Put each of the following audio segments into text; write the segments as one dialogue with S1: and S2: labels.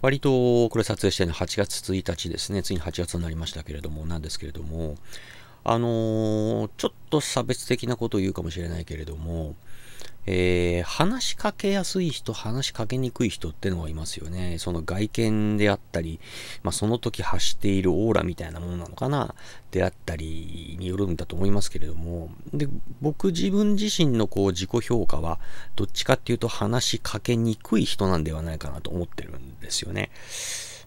S1: 割とこれ撮影してるの8月1日ですね、ついに8月になりましたけれども、なんですけれども、あのー、ちょっと差別的なことを言うかもしれないけれども、えー、話しかけやすい人、話しかけにくい人ってのがいますよね。その外見であったり、まあ、その時発しているオーラみたいなものなのかな、であったりによるんだと思いますけれども、で、僕自分自身のこう自己評価は、どっちかっていうと話しかけにくい人なんではないかなと思ってるんですよね。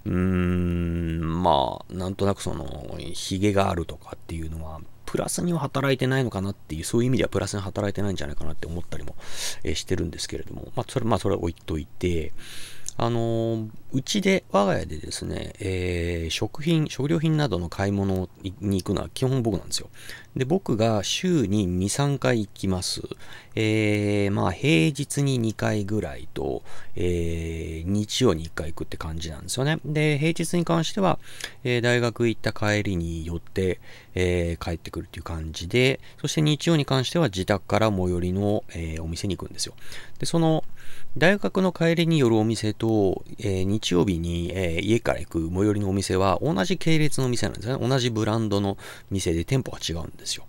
S1: うーん、まあ、なんとなくその、ヒゲがあるとかっていうのは、プラスには働いてないのかなっていう、そういう意味ではプラスに働いてないんじゃないかなって思ったりも、えしてるんですけれども、まあ、それ、まあ、それは置いといて、あのうちで、我が家でですね、えー、食品、食料品などの買い物に行くのは基本僕なんですよ。で、僕が週に2、3回行きます。えー、まあ、平日に2回ぐらいと、えー、日曜に1回行くって感じなんですよね。で、平日に関しては、え大学行った帰りに寄って、えー、帰ってくるっていう感じで、そして日曜に関しては自宅から最寄りの、えー、お店に行くんですよ。で、その、大学の帰りによるお店と、えー、日曜日に、え家から行く最寄りのお店は同じ系列の店なんですね。同じブランドの店で店舗が違うんですよ。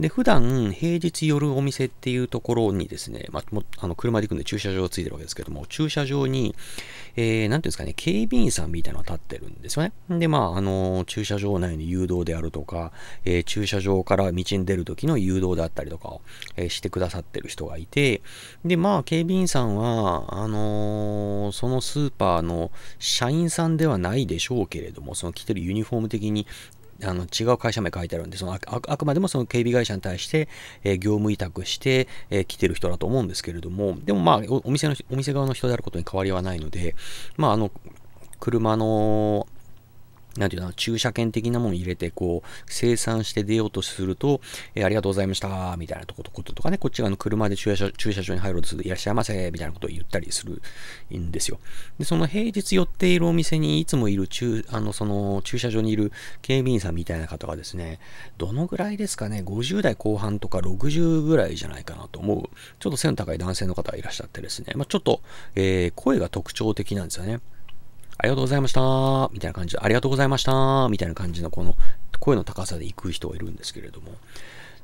S1: で、普段、平日夜お店っていうところにですね、まあ、もあの車で行くんで駐車場がついてるわけですけども、駐車場に、えー、なんていうんですかね、警備員さんみたいなのが立ってるんですよね。で、まあ、あの、駐車場内の誘導であるとか、えー、駐車場から道に出る時の誘導であったりとかを、えー、してくださってる人がいて、で、まあ、警備員さんは、あのそのスーパーの社員さんではないでしょうけれども、その着てるユニフォーム的にあの違う会社名書いてあるんで、そのあくまでもその警備会社に対して、えー、業務委託して、えー、来てる人だと思うんですけれども、でもまあお店の、お店側の人であることに変わりはないので、まあ、あの、車のなんていうの、駐車券的なもの入れて、こう、生産して出ようとすると、えー、ありがとうございました、みたいなとことこととかね、こっち側の車で駐車駐車場に入ろうとすると、いらっしゃいませ、みたいなことを言ったりするんですよ。で、その平日寄っているお店にいつもいるあの、その駐車場にいる警備員さんみたいな方がですね、どのぐらいですかね、50代後半とか60ぐらいじゃないかなと思う、ちょっと背の高い男性の方がいらっしゃってですね、まあ、ちょっと、えー、声が特徴的なんですよね。ありがとうございました、みたいな感じで、ありがとうございました、みたいな感じのこの声の高さで行く人がいるんですけれども。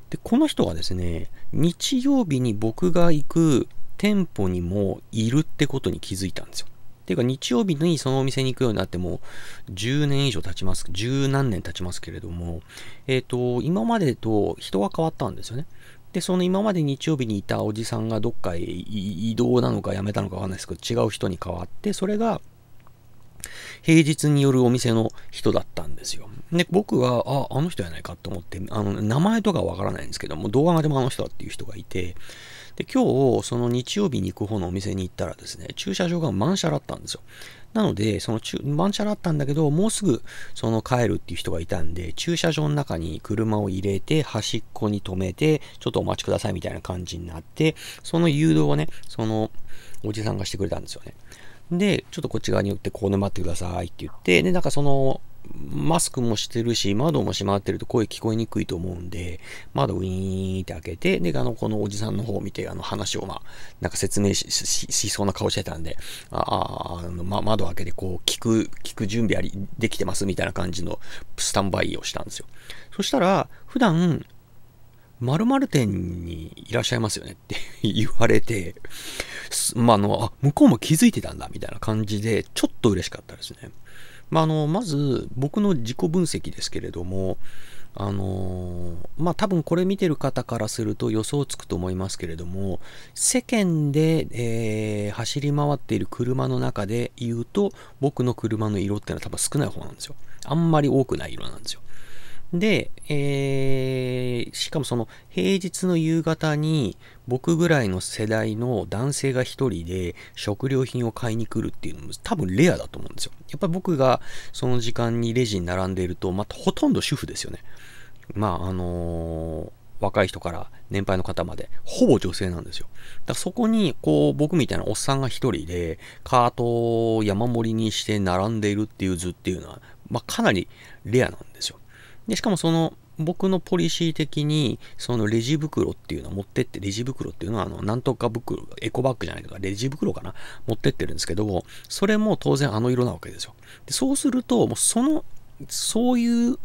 S1: で、この人はですね、日曜日に僕が行く店舗にもいるってことに気づいたんですよ。ていうか日曜日にそのお店に行くようになっても10年以上経ちます、10何年経ちますけれども、えっ、ー、と、今までと人は変わったんですよね。で、その今まで日曜日にいたおじさんがどっかへ移動なのかやめたのかわかんないですけど、違う人に変わって、それが平日によるお店の人だったんですよ。で、僕は、あ、あの人やないかと思って、あの、名前とかわからないんですけども、動画がでもあの人だっていう人がいて、で、今日、その日曜日に行く方のお店に行ったらですね、駐車場が満車だったんですよ。なので、その中、満車だったんだけど、もうすぐ、その帰るっていう人がいたんで、駐車場の中に車を入れて、端っこに止めて、ちょっとお待ちくださいみたいな感じになって、その誘導をね、その、おじさんがしてくれたんですよね。で、ちょっとこっち側に寄ってこう待ってくださいって言って、で、なんかその、マスクもしてるし、窓も閉まってると声聞こえにくいと思うんで、窓ウィーンって開けて、で、あの、このおじさんの方を見て、あの話をまあ、なんか説明しそうな顔してたんで、ああ、あの、ま、窓開けてこう聞く、聞く準備あり、できてますみたいな感じのスタンバイをしたんですよ。そしたら、普段、〇〇店にいらっしゃいますよねって言われて、まあ、あの、あ、向こうも気づいてたんだみたいな感じで、ちょっと嬉しかったですね。まあ、あの、まず、僕の自己分析ですけれども、あのまあ、多分これ見てる方からすると予想つくと思いますけれども、世間で、えー、走り回っている車の中で言うと、僕の車の色ってのは多分少ない方なんですよ。あんまり多くない色なんですよ。で、えー、しかもその平日の夕方に僕ぐらいの世代の男性が一人で食料品を買いに来るっていうのも多分レアだと思うんですよ。やっぱり僕がその時間にレジに並んでいると、まあ、ほとんど主婦ですよね。まあ、あのー若い人から年配の方まで、ほぼ女性なんですよ。だからそこに、こう、僕みたいなおっさんが一人で、カートを山盛りにして並んでいるっていう図っていうのは、まあ、かなりレアなんですよ。で、しかもその、僕のポリシー的に、そのレジ袋っていうのを持ってって、レジ袋っていうのは、あの、なんとか袋、エコバッグじゃないか、レジ袋かな持ってってるんですけど、それも当然あの色なわけですよ。でそうすると、もうその、そういう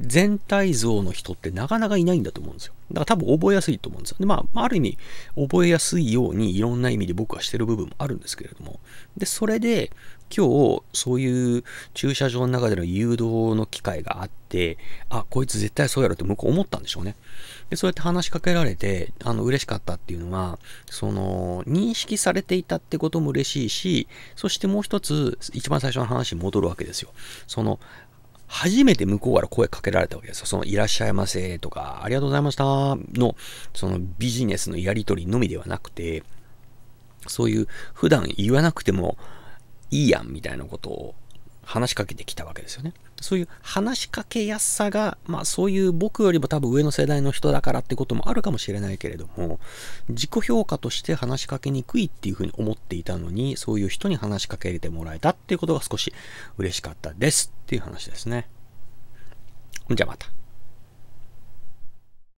S1: 全体像の人ってなかなかいないんだと思うんですよ。だから多分覚えやすいと思うんですよ。で、まあ、ある意味、覚えやすいようにいろんな意味で僕はしてる部分もあるんですけれども。で、それで、今日、そういう駐車場の中での誘導の機会があって、あ、こいつ絶対そうやろって向こう思ったんでしょうね。で、そうやって話しかけられて、あの、嬉しかったっていうのは、その、認識されていたってことも嬉しいし、そしてもう一つ、一番最初の話に戻るわけですよ。その、初めて向こうから声かけられたわけですよ。その、いらっしゃいませとか、ありがとうございましたの、そのビジネスのやりとりのみではなくて、そういう普段言わなくても、いいやんみたいなことを話しかけてきたわけですよね。そういう話しかけやすさが、まあそういう僕よりも多分上の世代の人だからってこともあるかもしれないけれども、自己評価として話しかけにくいっていうふうに思っていたのに、そういう人に話しかけてもらえたっていうことが少し嬉しかったですっていう話ですね。じゃあまた。